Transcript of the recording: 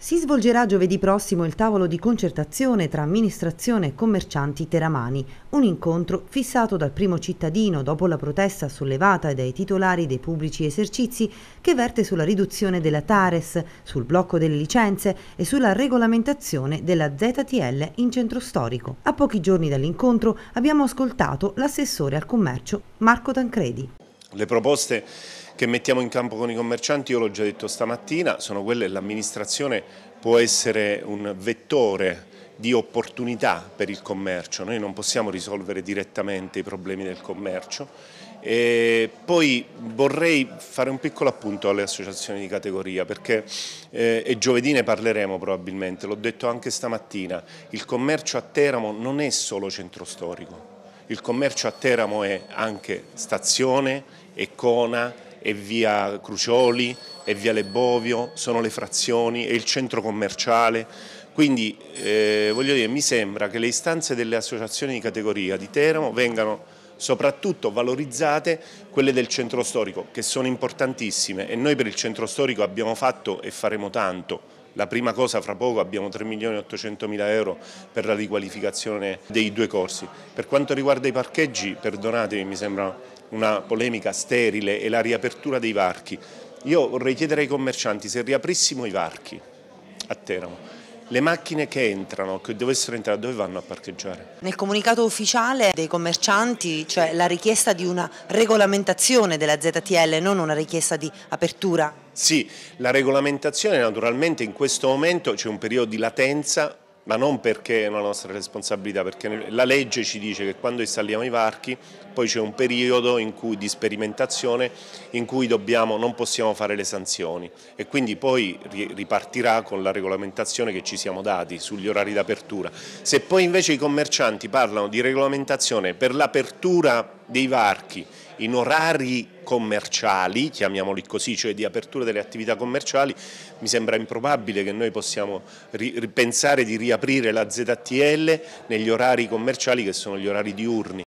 Si svolgerà giovedì prossimo il tavolo di concertazione tra amministrazione e commercianti teramani, un incontro fissato dal primo cittadino dopo la protesta sollevata dai titolari dei pubblici esercizi che verte sulla riduzione della Tares, sul blocco delle licenze e sulla regolamentazione della ZTL in centro storico. A pochi giorni dall'incontro abbiamo ascoltato l'assessore al commercio Marco Tancredi. Le proposte che mettiamo in campo con i commercianti, io l'ho già detto stamattina, sono quelle che l'amministrazione può essere un vettore di opportunità per il commercio, noi non possiamo risolvere direttamente i problemi del commercio. E poi vorrei fare un piccolo appunto alle associazioni di categoria perché eh, e giovedì ne parleremo probabilmente, l'ho detto anche stamattina, il commercio a Teramo non è solo centro storico, il commercio a Teramo è anche stazione, e Cona, e via Crucioli, e via Lebovio, sono le frazioni, è il centro commerciale. Quindi eh, voglio dire, mi sembra che le istanze delle associazioni di categoria di Teramo vengano soprattutto valorizzate quelle del centro storico che sono importantissime e noi per il centro storico abbiamo fatto e faremo tanto la prima cosa fra poco abbiamo 3 milioni e 800 mila euro per la riqualificazione dei due corsi. Per quanto riguarda i parcheggi, perdonatemi, mi sembra una polemica sterile e la riapertura dei varchi. Io vorrei chiedere ai commercianti se riaprissimo i varchi a Teramo le macchine che entrano, che dovessero entrare, dove vanno a parcheggiare? Nel comunicato ufficiale dei commercianti c'è cioè la richiesta di una regolamentazione della ZTL, non una richiesta di apertura. Sì, la regolamentazione naturalmente in questo momento c'è un periodo di latenza ma non perché è una nostra responsabilità, perché la legge ci dice che quando installiamo i varchi poi c'è un periodo cui, di sperimentazione in cui dobbiamo, non possiamo fare le sanzioni e quindi poi ripartirà con la regolamentazione che ci siamo dati sugli orari d'apertura. Se poi invece i commercianti parlano di regolamentazione per l'apertura dei varchi in orari commerciali, chiamiamoli così, cioè di apertura delle attività commerciali, mi sembra improbabile che noi possiamo ripensare di riaprire la ZTL negli orari commerciali che sono gli orari diurni.